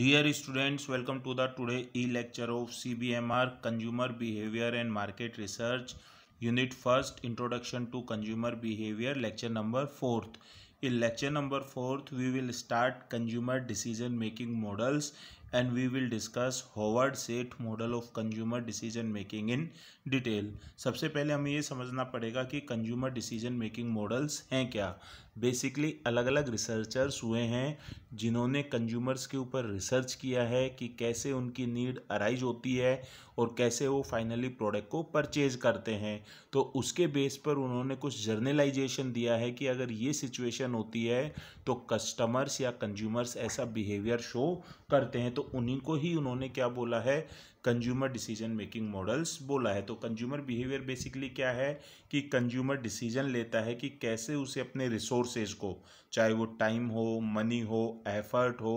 dear students welcome to the today e lecture of C B M R consumer behaviour and market research unit first introduction to consumer behaviour lecture number fourth in lecture number fourth we will start consumer decision making models and we will discuss Howard Sheth model of consumer decision making in detail सबसे पहले हमें यह समझना पड़ेगा कि consumer decision making models हैं क्या basically अलग अलग रिसर्चर्स हुए हैं जिन्होंने कंज्यूमर्स के ऊपर रिसर्च किया है कि कैसे उनकी नीड अराइज होती है और कैसे वो फाइनली प्रोडक्ट को परचेज करते हैं तो उसके बेस पर उन्होंने कुछ जर्नलाइजेशन दिया है कि अगर ये सिचुएशन होती है तो कस्टमर्स या कंज्यूमर्स ऐसा बिहेवियर शो करते हैं तो उन्हीं को ही उन्होंने क्या बोला है कंज्यूमर डिसीजन मेकिंग मॉडल्स बोला है तो कंज्यूमर बिहेवियर बेसिकली क्या है कि कंज्यूमर डिसीजन लेता है कि कैसे उसे अपने रिसोर्सेज को चाहे वो टाइम हो मनी हो एफर्ट हो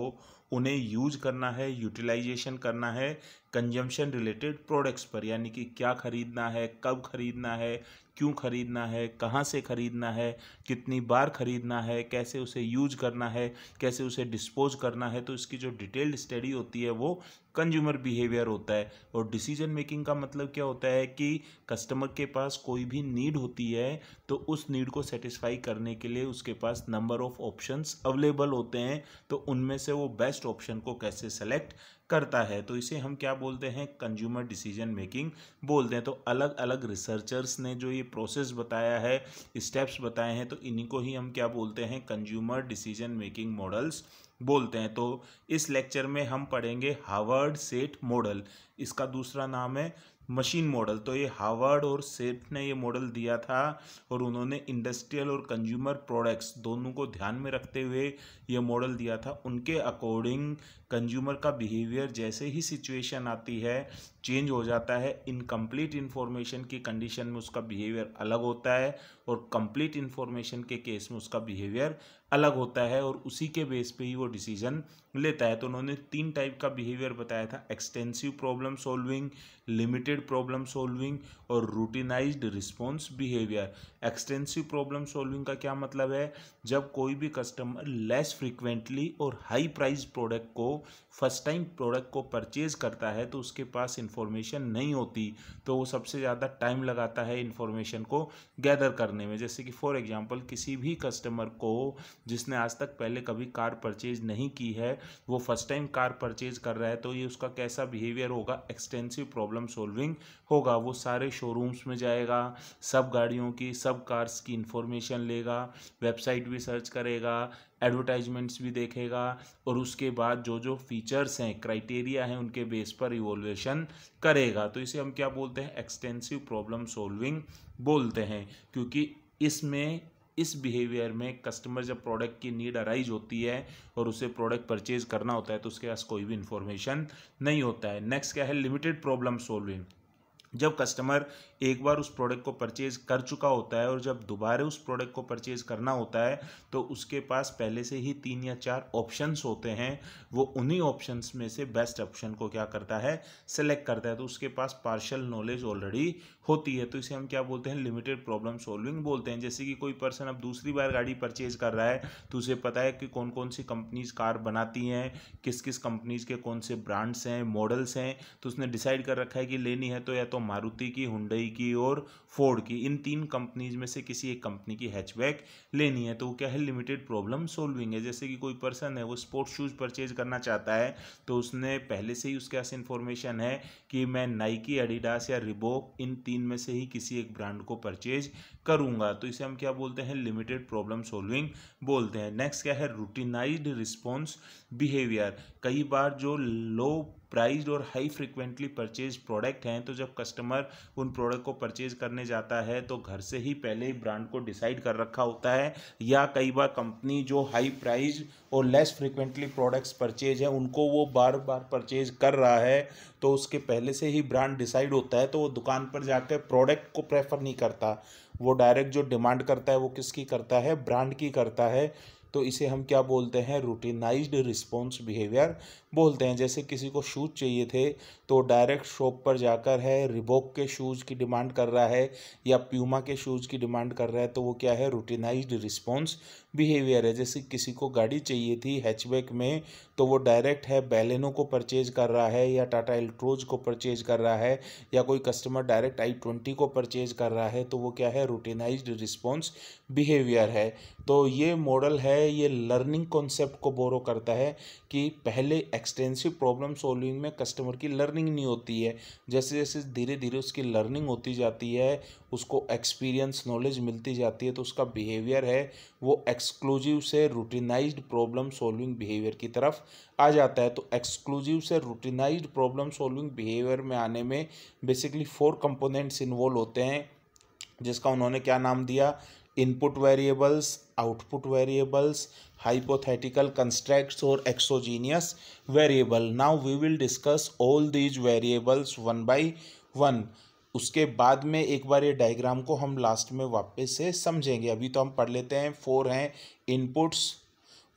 उन्हें यूज करना है यूटिलाइजेशन करना है कंजम्पशन रिलेटेड प्रोडक्ट्स पर यानी कि क्या खरीदना है कब खरीदना है क्यों ख़रीदना है कहाँ से ख़रीदना है कितनी बार ख़रीदना है कैसे उसे यूज करना है कैसे उसे डिस्पोज करना है तो इसकी जो डिटेल्ड स्टडी होती है वो कंज्यूमर बिहेवियर होता है और डिसीजन मेकिंग का मतलब क्या होता है कि कस्टमर के पास कोई भी नीड होती है तो उस नीड को सेटिस्फाई करने के लिए उसके पास नंबर ऑफ़ ऑप्शंस अवेलेबल होते हैं तो उनमें से वो बेस्ट ऑप्शन को कैसे सेलेक्ट करता है तो इसे हम क्या बोलते हैं कंज्यूमर डिसीजन मेकिंग बोलते हैं तो अलग अलग रिसर्चर्स ने जो ये प्रोसेस बताया है स्टेप्स बताए हैं तो इन्हीं को ही हम क्या बोलते हैं कंज्यूमर डिसीजन मेकिंग मॉडल्स बोलते हैं तो इस लेक्चर में हम पढ़ेंगे हावर्ड सेट मॉडल इसका दूसरा नाम है मशीन मॉडल तो ये हार्वर्ड और सेफ ने ये मॉडल दिया था और उन्होंने इंडस्ट्रियल और कंज्यूमर प्रोडक्ट्स दोनों को ध्यान में रखते हुए ये मॉडल दिया था उनके अकॉर्डिंग कंज्यूमर का बिहेवियर जैसे ही सिचुएशन आती है चेंज हो जाता है इनकम्प्लीट इन्फॉर्मेशन की कंडीशन में उसका बिहेवियर अलग होता है और कंप्लीट इन्फॉर्मेशन के केस में उसका बिहेवियर अलग होता है और उसी के बेस पे ही वो डिसीजन लेता है तो उन्होंने तीन टाइप का बिहेवियर बताया था extensive problem solving limited problem solving और routinised response behaviour extensive problem solving का क्या मतलब है जब कोई भी कस्टमर लेस फ्रिक्वेंटली और हाई प्राइस प्रोडक्ट को फर्स्ट टाइम प्रोडक्ट को परचेज करता है तो उसके पास इन्फॉर्मेशन नहीं होती तो वो सबसे ज़्यादा टाइम लगाता है इन्फॉर्मेशन को गैदर करने में जैसे कि फॉर एग्जाम्पल किसी भी कस्टमर को जिसने आज तक पहले कभी कार परचेज नहीं की है वो फर्स्ट टाइम कार परचेज कर रहा है तो ये उसका कैसा बिहेवियर होगा एक्सटेंसिव प्रॉब्लम सॉल्विंग होगा वो सारे शोरूम्स में जाएगा सब गाड़ियों की सब कार्स की इन्फॉर्मेशन लेगा वेबसाइट भी सर्च करेगा एडवर्टाइजमेंट्स भी देखेगा और उसके बाद जो जो फीचर्स हैं क्राइटेरिया हैं उनके बेस पर इवोल्यूशन करेगा तो इसे हम क्या बोलते हैं एक्सटेंसिव प्रॉब्लम सॉल्विंग बोलते हैं क्योंकि इसमें इस बिहेवियर में कस्टमर जब प्रोडक्ट की नीड अराइज होती है और उसे प्रोडक्ट परचेज करना होता है तो उसके पास कोई भी इन्फॉर्मेशन नहीं होता है नेक्स्ट क्या है लिमिटेड प्रॉब्लम सोल्विंग जब कस्टमर एक बार उस प्रोडक्ट को परचेज़ कर चुका होता है और जब दोबारा उस प्रोडक्ट को परचेज़ करना होता है तो उसके पास पहले से ही तीन या चार ऑप्शंस होते हैं वो उन्हीं ऑप्शंस में से बेस्ट ऑप्शन को क्या करता है सेलेक्ट करता है तो उसके पास पार्शल नॉलेज ऑलरेडी होती है तो इसे हम क्या बोलते हैं लिमिटेड प्रॉब्लम सॉल्विंग बोलते हैं जैसे कि कोई पर्सन अब दूसरी बार गाड़ी परचेज़ कर रहा है तो उसे पता है कि कौन कौन सी कंपनीज कार बनाती हैं किस किस कंपनीज के कौन से ब्रांड्स हैं मॉडल्स हैं तो उसने डिसाइड कर रखा है कि लेनी है तो या तो मारुति की हुडई हुंडई की और फोर्ड की इन तीन कंपनीज में से किसी एक कंपनी की हैचबैक लेनी है तो वो क्या है लिमिटेड प्रॉब्लम सोल्विंग है जैसे कि कोई पर्सन है वो स्पोर्ट्स शूज़ परचेज करना चाहता है तो उसने पहले से ही उसके पास इन्फॉर्मेशन है कि मैं नाइकी एडिडास या रिबोक इन तीन में से ही किसी एक ब्रांड को परचेज करूंगा तो इसे हम क्या बोलते हैं लिमिटेड प्रॉब्लम सोल्विंग बोलते हैं नेक्स्ट क्या है रूटीनाइज रिस्पॉन्स बिहेवियर कई बार जो लो प्राइज्ड और हाई फ्रिक्वेंटली परचेज प्रोडक्ट हैं तो जब कस्टमर उन प्रोडक्ट को परचेज करने जाता है तो घर से ही पहले ही ब्रांड को डिसाइड कर रखा होता है या कई बार कंपनी जो हाई प्राइज और लेस फ्रिक्वेंटली प्रोडक्ट्स परचेज हैं उनको वो बार बार परचेज कर रहा है तो उसके पहले से ही ब्रांड डिसाइड होता है तो वो दुकान पर जाकर प्रोडक्ट को प्रेफर नहीं करता वो डायरेक्ट जो डिमांड करता है वो किसकी करता है ब्रांड की करता है तो इसे हम क्या बोलते हैं रूटीनाइज्ड रिस्पॉन्स बिहेवियर बोलते हैं जैसे किसी को शूज़ चाहिए थे तो डायरेक्ट शॉप पर जाकर है रिबोक के शूज़ की डिमांड कर रहा है या प्यूमा के शूज़ की डिमांड कर रहा है तो वो क्या है रूटीनाइज रिस्पॉन्स बिहेवियर है जैसे किसी को गाड़ी चाहिए थी हैचबैक में तो वो डायरेक्ट है बैलेनो को परचेज कर रहा है या टाटा एल्ट्रोज को परचेज कर रहा है या कोई कस्टमर डायरेक्ट आई ट्वेंटी को परचेज कर रहा है तो वो क्या है रूटीनाइज रिस्पॉन्स बिहेवियर है तो ये मॉडल है ये लर्निंग कॉन्सेप्ट को बोरो करता है कि पहले एक्सटेंसिव प्रॉब्लम सॉल्विंग में कस्टमर की लर्निंग नहीं होती है जैसे जैसे धीरे धीरे उसकी लर्निंग होती जाती है उसको एक्सपीरियंस नॉलेज मिलती जाती है तो उसका बिहेवियर है वो एक्सक्लूसिव से रूटीनाइज प्रॉब्लम सॉल्विंग बिहेवियर की तरफ आ जाता है तो एक्सक्लूसिव से रूटीनाइज प्रॉब्लम सॉल्विंग बिहेवियर में आने में बेसिकली फोर कंपोनेंट्स इन्वॉल्व होते हैं जिसका उन्होंने क्या नाम दिया input variables output variables hypothetical constructs और exogenous variable now we will discuss all these variables one by one उसके बाद में एक बार ये डायग्राम को हम लास्ट में वापस से समझेंगे अभी तो हम पढ़ लेते हैं फोर हैं इनपुट्स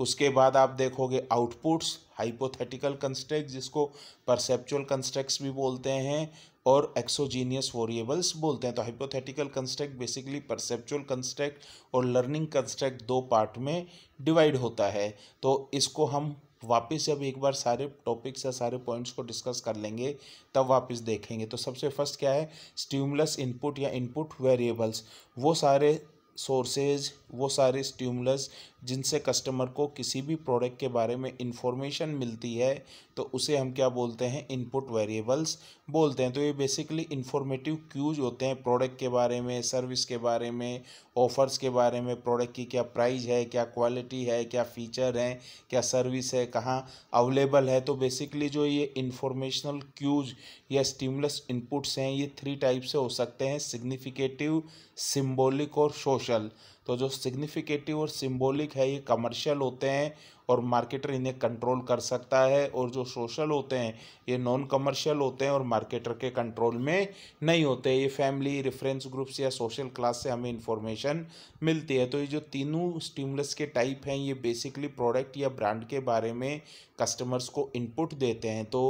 उसके बाद आप देखोगे आउटपुट्स हाइपोथेटिकल कंस्ट्रक्ट जिसको परसेप्चुअल कंस्ट्रक्ट्स भी बोलते हैं और एक्सोजीनियस वोरिएबल्स बोलते हैं तो hypothetical construct basically perceptual construct और लर्निंग कंस्ट्रक्ट दो पार्ट में डिवाइड होता है तो इसको हम वापस जब एक बार सारे टॉपिक्स या सारे पॉइंट्स को डिस्कस कर लेंगे तब वापस देखेंगे तो सबसे फर्स्ट क्या है स्टिमुलस इनपुट या इनपुट वेरिएबल्स वो सारे सोर्सेज वो सारे स्ट्यूमलस जिनसे कस्टमर को किसी भी प्रोडक्ट के बारे में इंफॉर्मेशन मिलती है तो उसे हम क्या बोलते हैं इनपुट वेरिएबल्स बोलते हैं तो ये बेसिकली इंफॉर्मेटिव क्यूज होते हैं प्रोडक्ट के बारे में सर्विस के बारे में ऑफ़र्स के बारे में प्रोडक्ट की क्या प्राइस है क्या क्वालिटी है क्या फ़ीचर हैं क्या सर्विस है कहाँ अवेलेबल है तो बेसिकली जो ये इंफॉर्मेशनल क्यूज या स्टीमलेस इनपुट्स हैं ये थ्री टाइप से हो सकते हैं सिग्निफिकेटिव सिम्बोलिक और सोशल तो जो सिग्निफिकेटिव और सिंबॉलिक है ये कमर्शियल होते हैं और मार्केटर इन्हें कंट्रोल कर सकता है और जो सोशल होते हैं ये नॉन कमर्शियल होते हैं और मार्केटर के कंट्रोल में नहीं होते ये फैमिली रेफरेंस ग्रुप्स या सोशल क्लास से हमें इन्फॉर्मेशन मिलती है तो ये जो तीनों स्टीमलेस के टाइप हैं ये बेसिकली प्रोडक्ट या ब्रांड के बारे में कस्टमर्स को इनपुट देते हैं तो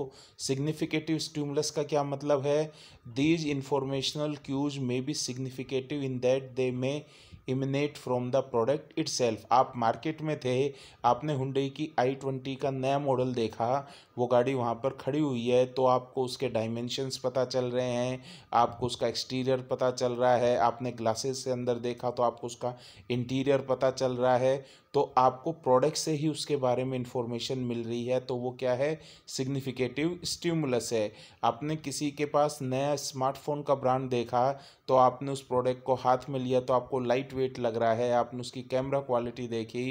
सिग्निफिकेटिव स्टिमुलस का क्या मतलब है these informational cues may be significative in that they may emanate from the product itself आप मार्केट में थे आपने हुडई की आई ट्वेंटी का नया मॉडल देखा वो गाड़ी वहाँ पर खड़ी हुई है तो आपको उसके डायमेंशंस पता चल रहे हैं आपको उसका एक्सटीरियर पता चल रहा है आपने ग्लासेस से अंदर देखा तो आपको उसका इंटीरियर पता चल रहा है तो आपको प्रोडक्ट से ही उसके बारे में इंफॉर्मेशन मिल रही है तो वो क्या है सिग्निफिकेटिव स्टिमुलस है आपने किसी के पास नया स्मार्टफोन का ब्रांड देखा तो आपने उस प्रोडक्ट को हाथ में लिया तो आपको लाइट वेट लग रहा है आपने उसकी कैमरा क्वालिटी देखी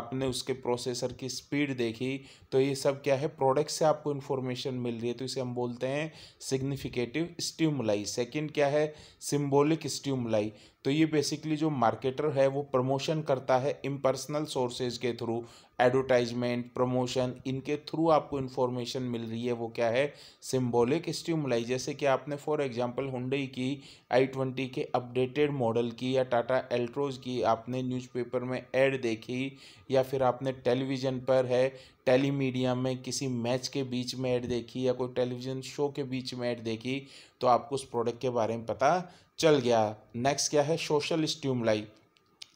आपने उसके प्रोसेसर की स्पीड देखी तो ये सब क्या है प्रोडक्ट से आपको इन्फॉर्मेशन मिल रही है तो इसे हम बोलते हैं सिग्निफिकेटिव स्ट्यूमलाई सेकेंड क्या है सिम्बोलिक स्ट्यूमलाई तो ये बेसिकली जो मार्केटर है वो प्रमोशन करता है इम्पर्सनल सोर्सेज के थ्रू एडवर्टाइजमेंट प्रमोशन इनके थ्रू आपको इन्फॉर्मेशन मिल रही है वो क्या है सिम्बोलिक स्ट्यूमलाई जैसे कि आपने फॉर एग्जांपल हुंडई की आई ट्वेंटी के अपडेटेड मॉडल की या टाटा एल्ट्रोज की आपने न्यूज़पेपर में एड देखी या फिर आपने टेलीविज़न पर है टेली मीडिया में किसी मैच के बीच में ऐड देखी या कोई टेलीविज़न शो के बीच में ऐड देखी तो आपको उस प्रोडक्ट के बारे में पता चल गया नेक्स्ट क्या है सोशल स्ट्यूमलाई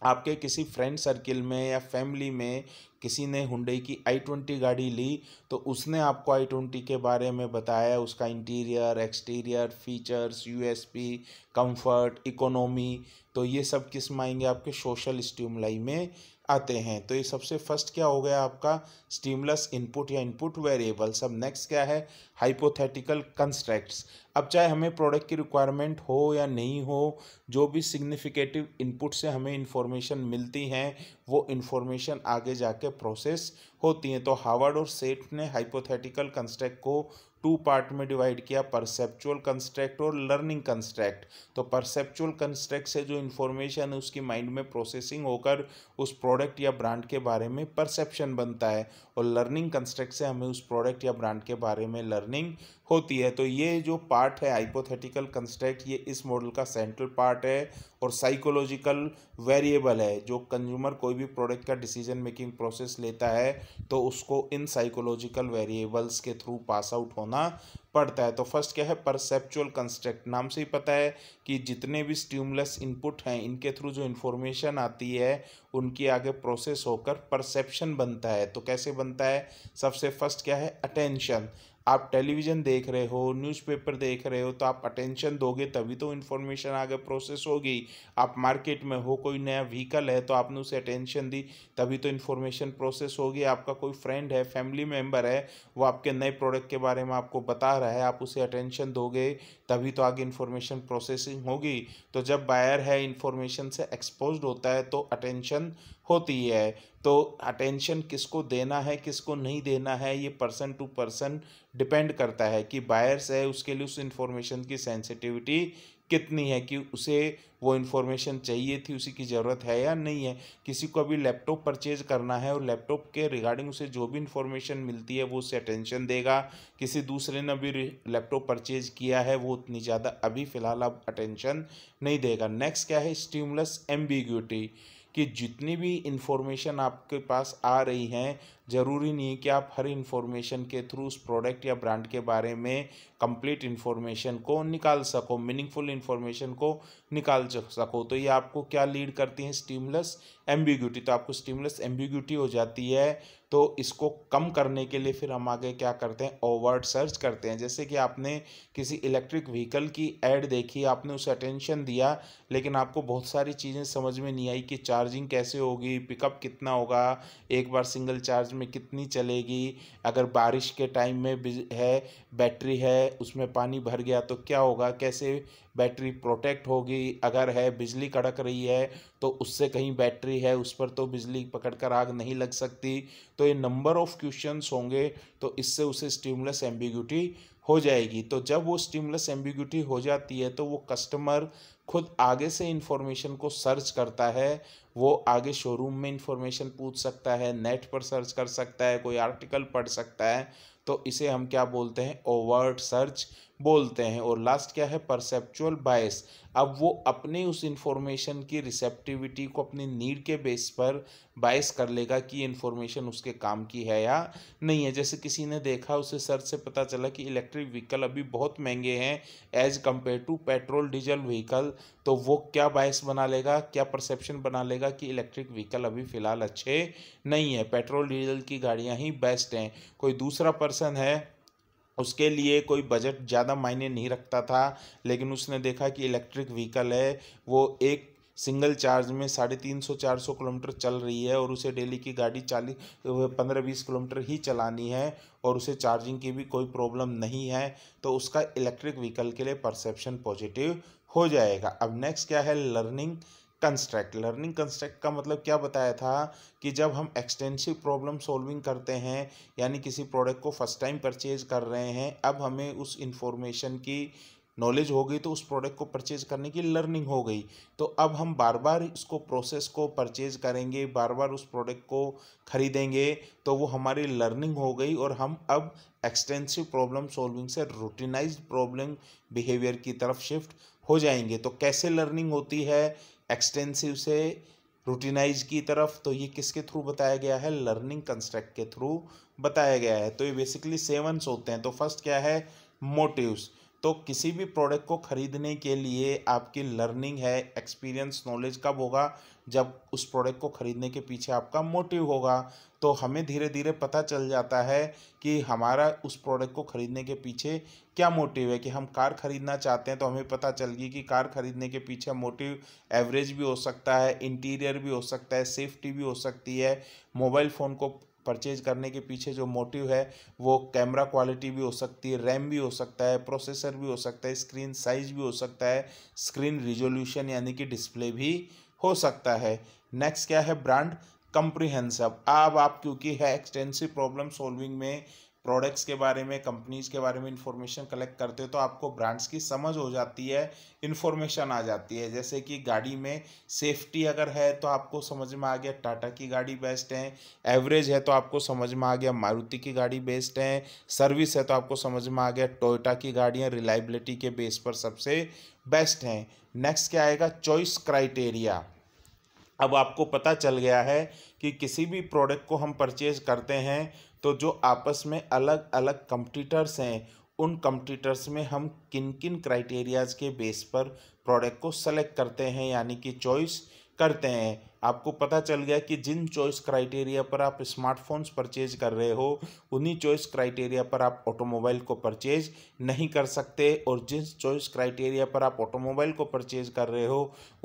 आपके किसी फ्रेंड सर्किल में या फैमिली में किसी ने हुडई की आई ट्वेंटी गाड़ी ली तो उसने आपको आई ट्वेंटी के बारे में बताया उसका interior exterior features USP comfort economy तो ये सब किस्म आएंगे आपके सोशल स्ट्यूमलाई में आते हैं तो ये सबसे फर्स्ट क्या हो गया आपका स्टीमलस इनपुट या इनपुट वेरिएबल सब नेक्स्ट क्या है हाइपोथेटिकल कंस्ट्रक्ट्स अब चाहे हमें प्रोडक्ट की रिक्वायरमेंट हो या नहीं हो जो भी सिग्निफिकेटिव इनपुट से हमें इन्फॉर्मेशन मिलती हैं वो इन्फॉर्मेशन आगे जाके प्रोसेस होती हैं तो हावर्ड और सेठ ने हाइपोथेटिकल कंस्ट्रक्ट को टू पार्ट में डिवाइड किया परसेप्चुअल कंस्ट्रक्ट और लर्निंग कंस्ट्रक्ट तो परसेप्चुअल कंस्ट्रक्ट से जो इन्फॉर्मेशन है उसकी माइंड में प्रोसेसिंग होकर उस प्रोडक्ट या ब्रांड के बारे में परसेप्शन बनता है और लर्निंग कंस्ट्रक्ट से हमें उस प्रोडक्ट या ब्रांड के बारे में लर्निंग होती है तो ये जो पार्ट है हाइपोथेटिकल कंस्ट्रक्ट ये इस मॉडल का सेंट्रल पार्ट है और साइकोलॉजिकल वेरिएबल है जो कंज्यूमर कोई भी प्रोडक्ट का डिसीजन मेकिंग प्रोसेस लेता है तो उसको इन साइकोलॉजिकल वेरिएबल्स के थ्रू पास आउट होना पड़ता है तो फर्स्ट क्या है परसेप्चुअल कंस्ट्रक्ट नाम से ही पता है कि जितने भी स्ट्यूमलेस इनपुट हैं इनके थ्रू जो इन्फॉर्मेशन आती है उनकी आगे प्रोसेस होकर परसेप्शन बनता है तो कैसे बनता है सबसे फर्स्ट क्या है अटेंशन आप टेलीविज़न देख रहे हो न्यूज़पेपर देख रहे हो तो आप अटेंशन दोगे तभी तो इन्फॉर्मेशन आगे प्रोसेस होगी आप मार्केट में हो कोई नया व्हीकल है तो आपने उसे अटेंशन दी तभी तो इन्फॉर्मेशन प्रोसेस होगी आपका कोई फ्रेंड है फैमिली मेम्बर है वो आपके नए प्रोडक्ट के बारे में आपको बता रहा है आप उसे अटेंशन दोगे तभी तो आगे इन्फॉर्मेशन प्रोसेसिंग होगी तो जब बायर है इन्फॉर्मेशन से एक्सपोज होता है तो अटेंशन होती है तो अटेंशन किसको देना है किसको नहीं देना है ये पर्सन टू पर्सन डिपेंड करता है कि बायर्स है उसके लिए उस इन्फॉर्मेशन की सेंसिटिविटी कितनी है कि उसे वो इन्फॉर्मेशन चाहिए थी उसी की ज़रूरत है या नहीं है किसी को अभी लैपटॉप परचेज करना है और लैपटॉप के रिगार्डिंग उसे जो भी इन्फॉर्मेशन मिलती है वो उसे अटेंशन देगा किसी दूसरे ने अभी लैपटॉप परचेज किया है वो उतनी ज़्यादा अभी फ़िलहाल अब अटेंशन नहीं देगा नेक्स्ट क्या है स्टिमुलस एम्बिग्यूटी कि जितनी भी इन्फॉर्मेशन आपके पास आ रही हैं ज़रूरी नहीं है कि आप हर इन्फॉर्मेशन के थ्रू उस प्रोडक्ट या ब्रांड के बारे में कंप्लीट इन्फॉर्मेशन को निकाल सको मीनिंगफुल इन्फॉर्मेशन को निकाल सको तो ये आपको क्या लीड करती हैं स्टीमलेस एम्बिग्यूटी तो आपको स्टीमलेस एम्बिग्यूटी हो जाती है तो इसको कम करने के लिए फिर हम आगे क्या करते हैं ओवर्ड सर्च करते हैं जैसे कि आपने किसी इलेक्ट्रिक व्हीकल की एड देखी आपने उसे अटेंशन दिया लेकिन आपको बहुत सारी चीज़ें समझ में नहीं आई कि चार्जिंग कैसे होगी पिकअप कितना होगा एक बार सिंगल चार्ज में कितनी चलेगी अगर बारिश के टाइम में है बैटरी है उसमें पानी भर गया तो क्या होगा कैसे बैटरी प्रोटेक्ट होगी अगर है बिजली कड़क रही है तो उससे कहीं बैटरी है उस पर तो बिजली पकड़ कर आग नहीं लग सकती तो ये नंबर ऑफ क्वेश्चन होंगे तो इससे उसे स्टीमलेस एम्बिग्यूटी हो जाएगी तो जब वो स्टीमलेस एम्बिग्यूटी हो जाती है तो वो कस्टमर खुद आगे से इंफॉर्मेशन को सर्च करता है वो आगे शोरूम में इंफॉर्मेशन पूछ सकता है नेट पर सर्च कर सकता है कोई आर्टिकल पढ़ सकता है तो इसे हम क्या बोलते हैं ओवर्ट सर्च बोलते हैं और लास्ट क्या है परसेप्चुअल बायस अब वो अपने उस इन्फॉर्मेशन की रिसेप्टिविटी को अपनी नीड के बेस पर बायस कर लेगा कि इन्फॉर्मेशन उसके काम की है या नहीं है जैसे किसी ने देखा उसे सर से पता चला कि इलेक्ट्रिक व्हीकल अभी बहुत महंगे हैं as compare to petrol diesel vehicle तो वो क्या बायस बना लेगा क्या परसेप्शन बना लेगा कि इलेक्ट्रिक व्हीकल अभी फ़िलहाल अच्छे नहीं है पेट्रोल डीजल की गाड़ियाँ ही बेस्ट हैं कोई दूसरा पर्सन है उसके लिए कोई बजट ज़्यादा मायने नहीं रखता था लेकिन उसने देखा कि इलेक्ट्रिक व्हीकल है वो एक सिंगल चार्ज में साढ़े तीन सौ चार सौ किलोमीटर चल रही है और उसे डेली की गाड़ी चालीस पंद्रह बीस किलोमीटर ही चलानी है और उसे चार्जिंग की भी कोई प्रॉब्लम नहीं है तो उसका इलेक्ट्रिक व्हीकल के लिए परसेप्शन पॉजिटिव हो जाएगा अब नेक्स्ट क्या है लर्निंग कंस्ट्रक्ट लर्निंग कंस्ट्रक्ट का मतलब क्या बताया था कि जब हम एक्सटेंसिव प्रॉब्लम सॉल्विंग करते हैं यानी किसी प्रोडक्ट को फर्स्ट टाइम परचेज कर रहे हैं अब हमें उस इंफॉर्मेशन की नॉलेज हो गई तो उस प्रोडक्ट को परचेज करने की लर्निंग हो गई तो अब हम बार बार इसको प्रोसेस को परचेज करेंगे बार बार उस प्रोडक्ट को खरीदेंगे तो वो हमारी लर्निंग हो गई और हम अब एक्सटेंसिव प्रॉब्लम सॉल्विंग से रूटीनाइज प्रॉब्लम बिहेवियर की तरफ शिफ्ट हो जाएंगे तो कैसे लर्निंग होती है एक्सटेंसिव से रूटीनाइज की तरफ तो ये किसके थ्रू बताया गया है लर्निंग कंस्ट्रक्ट के थ्रू बताया गया है तो ये बेसिकली सेवन होते हैं तो फर्स्ट क्या है मोटिवस तो किसी भी प्रोडक्ट को ख़रीदने के लिए आपकी लर्निंग है एक्सपीरियंस नॉलेज कब होगा जब उस प्रोडक्ट को ख़रीदने के पीछे आपका मोटिव होगा तो हमें धीरे धीरे पता चल जाता है कि हमारा उस प्रोडक्ट को ख़रीदने के पीछे क्या मोटिव है कि हम कार ख़रीदना चाहते हैं तो हमें पता चल गई कि कार ख़रीदने के पीछे मोटिव एवरेज भी हो सकता है इंटीरियर भी हो सकता है सेफ्टी भी हो सकती है मोबाइल फ़ोन को परचेज करने के पीछे जो मोटिव है वो कैमरा क्वालिटी भी हो सकती है रैम भी हो सकता है प्रोसेसर भी हो सकता है स्क्रीन साइज भी हो सकता है स्क्रीन रिजोल्यूशन यानी कि डिस्प्ले भी हो सकता है नेक्स्ट क्या है ब्रांड कंप्रीहेंसिव अब आप क्योंकि है एक्सटेंसिव प्रॉब्लम सॉल्विंग में प्रोडक्ट्स के बारे में कंपनीज के बारे में इंफॉर्मेशन कलेक्ट करते हो तो आपको ब्रांड्स की समझ हो जाती है इन्फॉर्मेशन आ जाती है जैसे कि गाड़ी में सेफ्टी अगर है तो आपको समझ में आ गया टाटा की गाड़ी बेस्ट है एवरेज है तो आपको समझ में आ गया मारुति की गाड़ी बेस्ट है सर्विस है तो आपको समझ में आ गया टोयोटा की गाड़ियाँ रिलायबिलिटी के बेस पर सबसे बेस्ट हैं नेक्स्ट क्या आएगा चॉइस क्राइटेरिया अब आपको पता चल गया है कि किसी भी प्रोडक्ट को हम परचेज करते हैं तो जो आपस में अलग अलग कंप्यूटर्स हैं उन कंप्यूटर्स में हम किन किन क्राइटेरियाज़ के बेस पर प्रोडक्ट को सेलेक्ट करते हैं यानी कि चॉइस करते हैं आपको पता चल गया कि जिन चॉइस क्राइटेरिया पर आप स्मार्टफोन्स परचेज कर रहे हो उन्हीं चॉइस क्राइटेरिया पर आप ऑटोमोबाइल को परचेज नहीं कर सकते और जिस चॉइस क्राइटेरिया पर आप ऑटोमोबाइल को परचेज कर रहे हो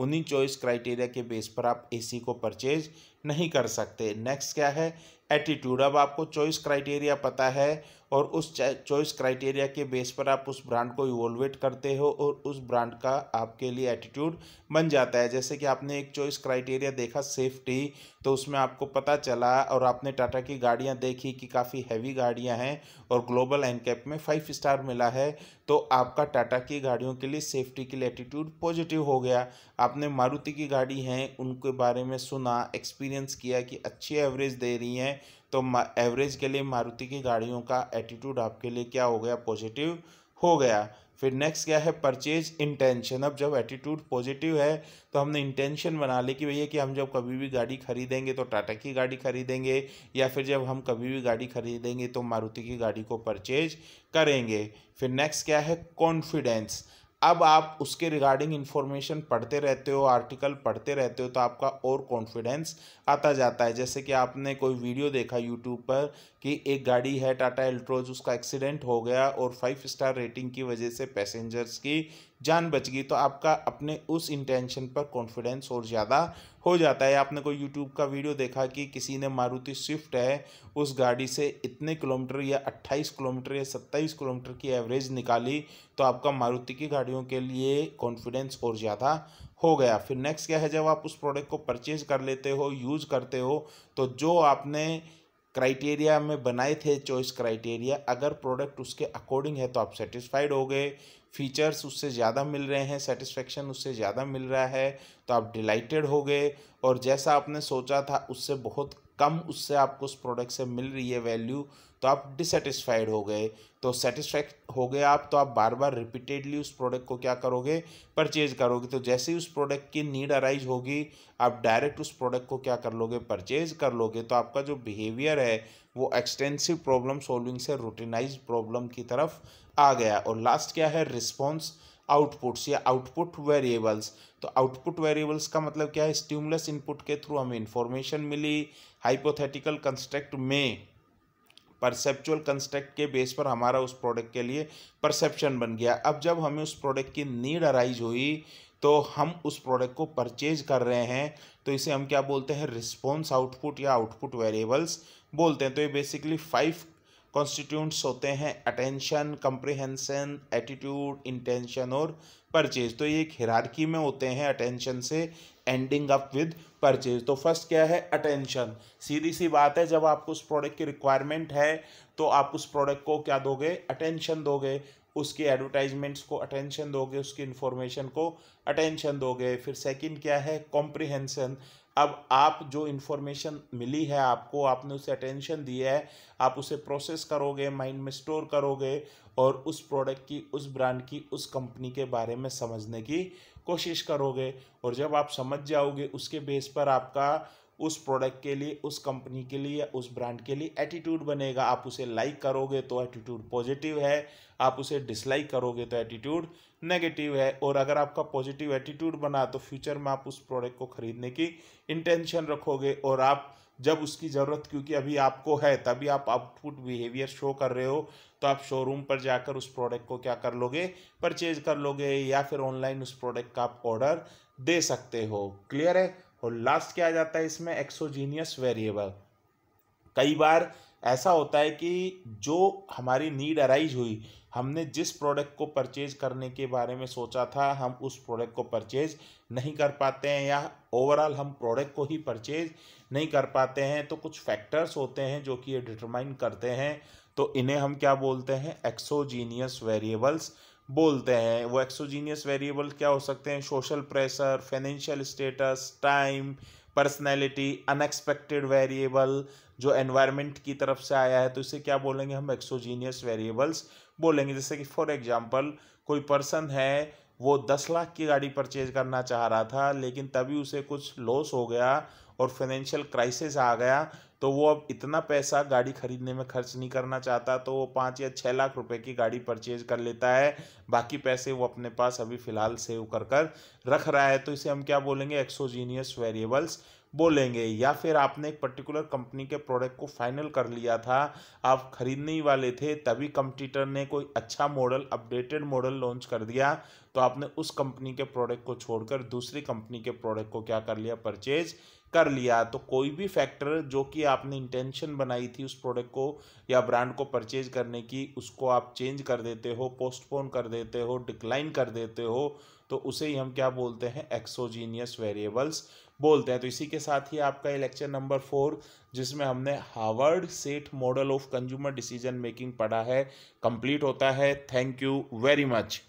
उन्हीं चॉइस क्राइटेरिया के बेस पर आप एसी को परचेज नहीं कर सकते नेक्स्ट क्या है एटीट्यूड अब आपको चॉइस क्राइटेरिया पता है और उस चॉइस क्राइटेरिया के बेस पर आप उस ब्रांड को इवोल्वेट करते हो और उस ब्रांड का आपके लिए एटीट्यूड बन जाता है जैसे कि आपने एक चॉइस क्राइटेरिया देखा सेफ्टी तो उसमें आपको पता चला और आपने टाटा की गाड़ियाँ देखी कि काफ़ी हैवी गाड़ियाँ हैं और ग्लोबल एनकैप में फाइव स्टार मिला है तो आपका टाटा की गाड़ियों के लिए सेफ्टी के लिए एटीट्यूड पॉजिटिव हो गया आपने मारुति की गाड़ी हैं उनके बारे में सुना एक्सपीरियंस किया कि अच्छी एवरेज दे रही हैं तो एवरेज के लिए मारुति की गाड़ियों का एटीट्यूड आपके लिए क्या हो गया पॉजिटिव हो गया फिर नेक्स्ट क्या है परचेज इंटेंशन अब जब एटीट्यूड पॉजिटिव है तो हमने इंटेंशन बना ली कि भैया कि हम जब कभी भी गाड़ी खरीदेंगे तो टाटा की गाड़ी खरीदेंगे या फिर जब हम कभी भी गाड़ी खरीदेंगे तो मारुति की गाड़ी को परचेज करेंगे फिर नेक्स्ट क्या है कॉन्फिडेंस अब आप उसके रिगार्डिंग इन्फॉर्मेशन पढ़ते रहते हो आर्टिकल पढ़ते रहते हो तो आपका और कॉन्फिडेंस आता जाता है जैसे कि आपने कोई वीडियो देखा यूट्यूब पर कि एक गाड़ी है टाटा एल्ट्रोज उसका एक्सीडेंट हो गया और फाइव स्टार रेटिंग की वजह से पैसेंजर्स की जान बच गई तो आपका अपने उस इंटेंशन पर कॉन्फिडेंस और ज़्यादा हो जाता है आपने कोई यूट्यूब का वीडियो देखा कि किसी ने मारुति स्विफ्ट है उस गाड़ी से इतने किलोमीटर या 28 किलोमीटर या 27 किलोमीटर की एवरेज निकाली तो आपका मारुति की गाड़ियों के लिए कॉन्फिडेंस और ज़्यादा हो गया फिर नेक्स्ट क्या है जब आप उस प्रोडक्ट को परचेज कर लेते हो यूज़ करते हो तो जो आपने क्राइटेरिया में बनाए थे चॉइस क्राइटेरिया अगर प्रोडक्ट उसके अकॉर्डिंग है तो आप सेटिस्फाइड हो गए फीचर्स उससे ज़्यादा मिल रहे हैं सेटिस्फेक्शन उससे ज़्यादा मिल रहा है तो आप डिलाइटेड हो गए और जैसा आपने सोचा था उससे बहुत कम उससे आपको उस प्रोडक्ट से मिल रही है वैल्यू तो आप डिसटिस्फाइड हो गए तो सेटिस्फैक्ट हो गए आप तो आप बार बार रिपीटेडली उस प्रोडक्ट को क्या करोगे परचेज करोगे तो जैसे ही उस प्रोडक्ट की नीड अराइज होगी आप डायरेक्ट उस प्रोडक्ट को क्या कर लोगे परचेज कर लोगे तो आपका जो बिहेवियर है वो एक्सटेंसिव प्रॉब्लम सॉल्विंग से रूटीनाइज प्रॉब्लम की तरफ आ गया और लास्ट क्या है रिस्पॉन्स आउटपुट्स या आउटपुट वेरिएबल्स तो आउटपुट वेरिएबल्स का मतलब क्या है स्ट्यूमलेस इनपुट के थ्रू हमें इन्फॉर्मेशन मिली हाइपोथेटिकल कंस्ट्रक्ट में परसेप्चुअल कंस्ट्रक्ट के बेस पर हमारा उस प्रोडक्ट के लिए परसेप्शन बन गया अब जब हमें उस प्रोडक्ट की नीड अराइज हुई तो हम उस प्रोडक्ट को परचेज कर रहे हैं तो इसे हम क्या बोलते हैं रिस्पॉन्स आउटपुट या आउटपुट वेरिएबल्स बोलते हैं तो ये बेसिकली फाइव कॉन्स्टिट्यूंट्स होते हैं अटेंशन कंप्रिहेंशन एटीट्यूड इंटेंशन और परचेज तो ये एक हिरारकी में होते हैं अटेंशन से एंडिंग अप विद परचेज तो फर्स्ट क्या है अटेंशन सीधी सी बात है जब आपको उस प्रोडक्ट की रिक्वायरमेंट है तो आप उस प्रोडक्ट को क्या दोगे अटेंशन दोगे उसकी एडवर्टाइजमेंट्स को अटेंशन दोगे उसकी इन्फॉर्मेशन को अटेंशन दोगे फिर सेकंड क्या है कॉम्प्रिहेंसन अब आप जो इन्फॉर्मेशन मिली है आपको आपने उसे अटेंशन दिया है आप उसे प्रोसेस करोगे माइंड में स्टोर करोगे और उस प्रोडक्ट की उस ब्रांड की उस कंपनी के बारे में समझने की कोशिश करोगे और जब आप समझ जाओगे उसके बेस पर आपका उस प्रोडक्ट के लिए उस कंपनी के लिए उस ब्रांड के लिए एटीट्यूड बनेगा आप उसे लाइक करोगे तो एटीट्यूड पॉजिटिव है आप उसे डिसलाइक करोगे तो एटीट्यूड नेगेटिव है और अगर आपका पॉजिटिव एटीट्यूड बना तो फ्यूचर में आप उस प्रोडक्ट को ख़रीदने की इंटेंशन रखोगे और आप जब उसकी ज़रूरत क्योंकि अभी आपको है तभी आप आउटपुट बिहेवियर शो कर रहे हो तो आप शोरूम पर जाकर उस प्रोडक्ट को क्या कर लोगे परचेज कर लोगे या फिर ऑनलाइन उस प्रोडक्ट का आप ऑर्डर दे सकते हो क्लियर है और लास्ट क्या आ जाता है इसमें एक्सोजीनियस वेरिएबल कई बार ऐसा होता है कि जो हमारी नीड अराइज हुई हमने जिस प्रोडक्ट को परचेज करने के बारे में सोचा था हम उस प्रोडक्ट को परचेज नहीं कर पाते हैं या ओवरऑल हम प्रोडक्ट को ही परचेज नहीं कर पाते हैं तो कुछ फैक्टर्स होते हैं जो कि ये डिटरमाइन करते हैं तो इन्हें हम क्या बोलते हैं एक्सोजीनियस वेरिएबल्स बोलते हैं वो एक्सोजीनियस वेरिएबल क्या हो सकते हैं social pressure financial status time personality unexpected variable जो एनवायरनमेंट की तरफ से आया है तो इसे क्या बोलेंगे हम एक्सोजीनियस वेरिएबल्स बोलेंगे जैसे कि फॉर एग्जांपल कोई पर्सन है वो दस लाख की गाड़ी परचेज करना चाह रहा था लेकिन तभी उसे कुछ लॉस हो गया और फाइनेंशियल क्राइसिस आ गया तो वो अब इतना पैसा गाड़ी खरीदने में खर्च नहीं करना चाहता तो वो पाँच या छः लाख रुपए की गाड़ी परचेज कर लेता है बाकी पैसे वो अपने पास अभी फ़िलहाल सेव कर कर रख रहा है तो इसे हम क्या बोलेंगे एक्सोजीनियस वेरिएबल्स बोलेंगे या फिर आपने एक पर्टिकुलर कंपनी के प्रोडक्ट को फाइनल कर लिया था आप खरीदने ही वाले थे तभी कंप्यूटर ने कोई अच्छा मॉडल अपडेटेड मॉडल लॉन्च कर दिया तो आपने उस कंपनी के प्रोडक्ट को छोड़कर दूसरी कंपनी के प्रोडक्ट को क्या कर लिया परचेज कर लिया तो कोई भी फैक्टर जो कि आपने इंटेंशन बनाई थी उस प्रोडक्ट को या ब्रांड को परचेज करने की उसको आप चेंज कर देते हो पोस्टपोन कर देते हो डिक्लाइन कर देते हो तो उसे ही हम क्या बोलते हैं एक्सोजीनियस वेरिएबल्स बोलते हैं तो इसी के साथ ही आपका ये लेक्चर नंबर फोर जिसमें हमने Harvard Sheth model of consumer decision making पढ़ा है कंप्लीट होता है थैंक यू वेरी मच